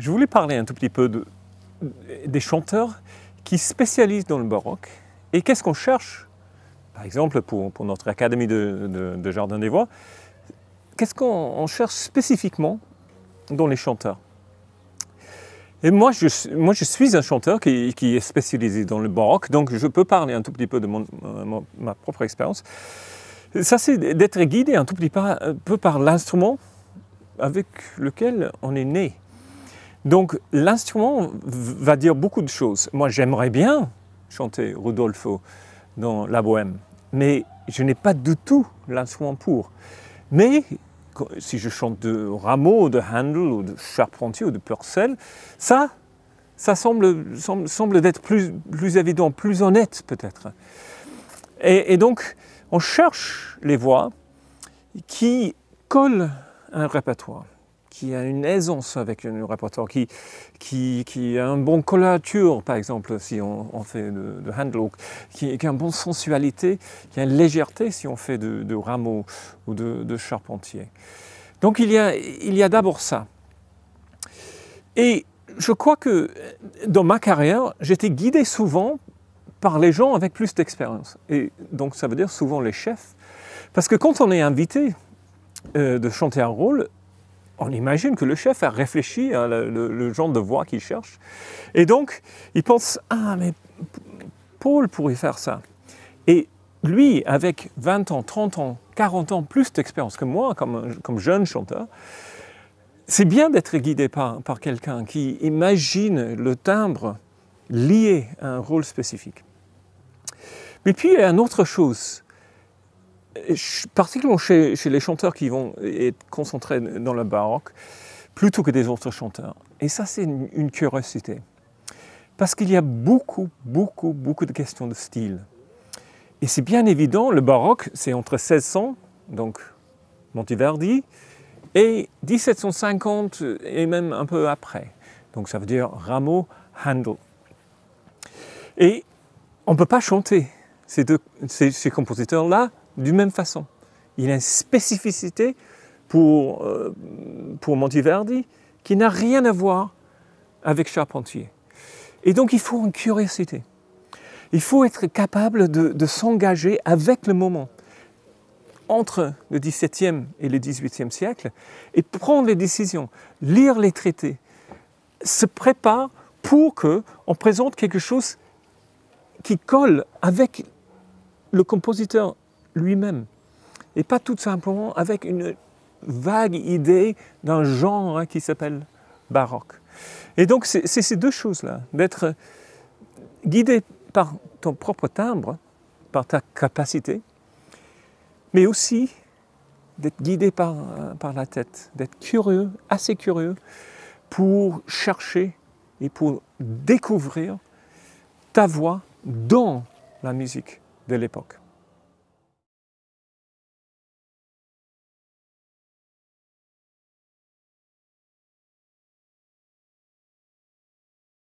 Je voulais parler un tout petit peu de, des chanteurs qui spécialisent dans le baroque. Et qu'est-ce qu'on cherche Par exemple, pour, notre Académie de, Jardin des Voix, qu'est-ce qu'on cherche spécifiquement dans les chanteurs et moi je, moi, je suis un chanteur qui, est spécialisé dans le baroque, donc je peux parler un tout petit peu de ma, propre expérience. Ça, c'est d'être guidé un tout petit peu par l'instrument avec lequel on est né. Donc l'instrument va dire beaucoup de choses. Moi j'aimerais bien chanter Rodolfo dans la bohème, mais je n'ai pas du tout l'instrument pour. Mais si je chante de Rameau, de Handel, ou de Charpentier ou de Purcell, ça, ça semble, semble, d'être plus, évident, plus honnête peut-être. Et, et donc on cherche les voix qui collent un répertoire qui a une aisance avec le rapporteur, qui, qui, qui, a un bon collature, par exemple, si on, fait de, de handlock, qui, a une bonne sensualité, qui a une légèreté si on fait de, rameau ou de, charpentier. Donc il y a, il y a d'abord ça. Et je crois que dans ma carrière, j'étais guidé souvent par les gens avec plus d'expérience. Et donc ça veut dire souvent les chefs. Parce que quand on est invité euh, de chanter un rôle, on imagine que le chef a réfléchi à hein, le, genre de voix qu'il cherche. Et donc, il pense Ah, mais Paul pourrait faire ça. Et lui, avec 20 ans, 30 ans, 40 ans plus d'expérience que moi, comme, jeune chanteur, c'est bien d'être guidé par, par quelqu'un qui imagine le timbre lié à un rôle spécifique. Mais puis, il y a une autre chose particulièrement chez, les chanteurs qui vont être concentrés dans le baroque, plutôt que des autres chanteurs. Et ça, c'est une, curiosité. Parce qu'il y a beaucoup, beaucoup, beaucoup de questions de style. Et c'est bien évident, le baroque, c'est entre 1600, donc Monteverdi, et 1750, et même un peu après. Donc ça veut dire Rameau, Handel. Et on ne peut pas chanter ces, deux, ces compositeurs-là du même façon. Il a une spécificité pour, euh, pour Monteverdi qui n'a rien à voir avec Charpentier. Et donc il faut une curiosité. Il faut être capable de, s'engager avec le moment entre le XVIIe et le XVIIIe siècle et prendre les décisions, lire les traités, se préparer pour que on présente quelque chose qui colle avec le compositeur lui-même. Et pas tout simplement avec une vague idée d'un genre hein, qui s'appelle baroque. Et donc c'est ces deux choses-là, d'être guidé par ton propre timbre, par ta capacité, mais aussi d'être guidé par, par la tête, d'être curieux, assez curieux, pour chercher et pour découvrir ta voix dans la musique de l'époque.